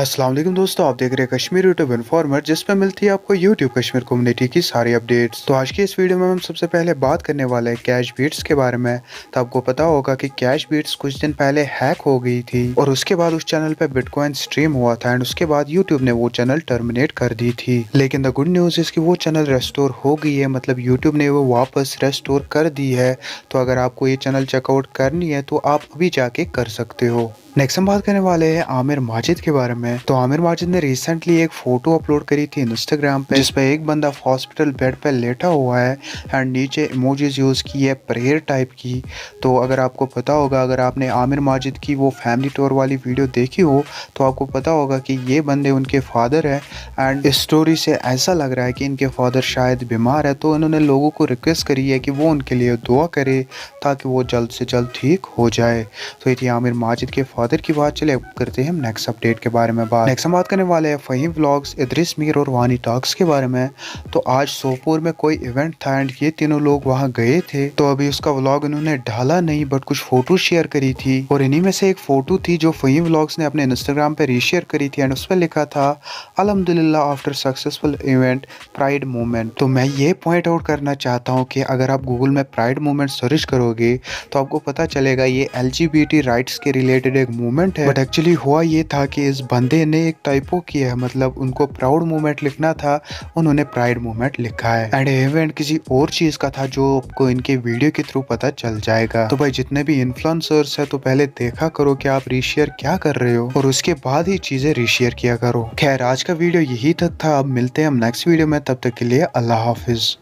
असलम दोस्तों आप देख रहे हैं कश्मीर यूट्यूब इन्फॉर्मर जिस पर मिलती है आपको यूट्यूब कश्मीर कम्युनिटी की सारी अपडेट्स तो आज की इस वीडियो में हम सबसे पहले बात करने वाले हैं कैश बीट्स के बारे में तो आपको पता होगा कि कैश बीट्स कुछ दिन पहले हैक हो गई थी और उसके बाद उस चैनल पर बिटकॉइन स्ट्रीम हुआ था एंड उसके बाद यूट्यूब ने वो चैनल टर्मिनेट कर दी थी लेकिन द गुड न्यूज इसकी वो चैनल रेस्टोर हो गई है मतलब यूट्यूब ने वो वापस रेस्टोर कर दी है तो अगर आपको ये चैनल चेकआउट करनी है तो आप अभी जाके कर सकते हो नेक्स्ट हम बात करने वाले हैं आमिर माजिद के बारे में तो आमिर माजिद ने रिसेंटली एक फोटो अपलोड करी थी इंस्टाग्राम पे जिसपे एक बंदा हॉस्पिटल बेड पे लेटा हुआ है एंड नीचे इमोजीज यूज़ की है प्रेयर टाइप की तो अगर आपको पता होगा अगर आपने आमिर माजिद की वो फैमिली टूर वाली वीडियो देखी हो तो आपको पता होगा कि ये बंदे उनके फादर है एंड इस स्टोरी से ऐसा लग रहा है कि इनके फादर शायद बीमार है तो इन्होंने लोगों को रिक्वेस्ट करी है कि वो उनके लिए दुआ करे ताकि वो जल्द से जल्द ठीक हो जाए तो ये आमिर माजिद के फादर कादिर की बात चले करते हैं नेक्स्ट अपडेट के बारे में बात नेक्स्ट हम बात करने वाले हैं फ़हीम व्लॉग्स इद्रिस मीर और वानी टॉक्स के बारे में तो आज सोपोर में कोई इवेंट था एंड ये तीनों लोग वहाँ गए थे तो अभी उसका व्लॉग इन्होंने ढाला नहीं बट कुछ फोटो शेयर करी थी और इन्हीं में से एक फोटो थी जो फ़हीम व्लॉग्स ने अपने इंस्टाग्राम पर रीशेयर करी थी एंड उस पर लिखा था अलहमदिल्ला after successful event pride moment तो मैं ये पॉइंट आउट करना चाहता हूँ कि अगर आप गूगल में प्राइड मोमेंट सर्च करोगे तो आपको पता चलेगा ये एल राइट्स के रिलेटेड एक मोमेंट है बट एक्चुअली हुआ ये था कि इस बंदे ने एक टाइपो किया है मतलब उनको प्राउड मूवमेंट लिखना था उन्होंने प्राइड मूवमेंट लिखा है एंड इवेंट किसी और चीज का था जो आपको इनके वीडियो के थ्रू पता चल जाएगा तो भाई जितने भी इन्फ्लुएंसर्स है तो पहले देखा करो कि आप रिशेयर क्या कर रहे हो और उसके बाद ही चीजें रिशेयर किया करो खैर आज का वीडियो यही तक था अब मिलते हैं हम नेक्स्ट वीडियो में तब तक के लिए अल्लाह हाफिज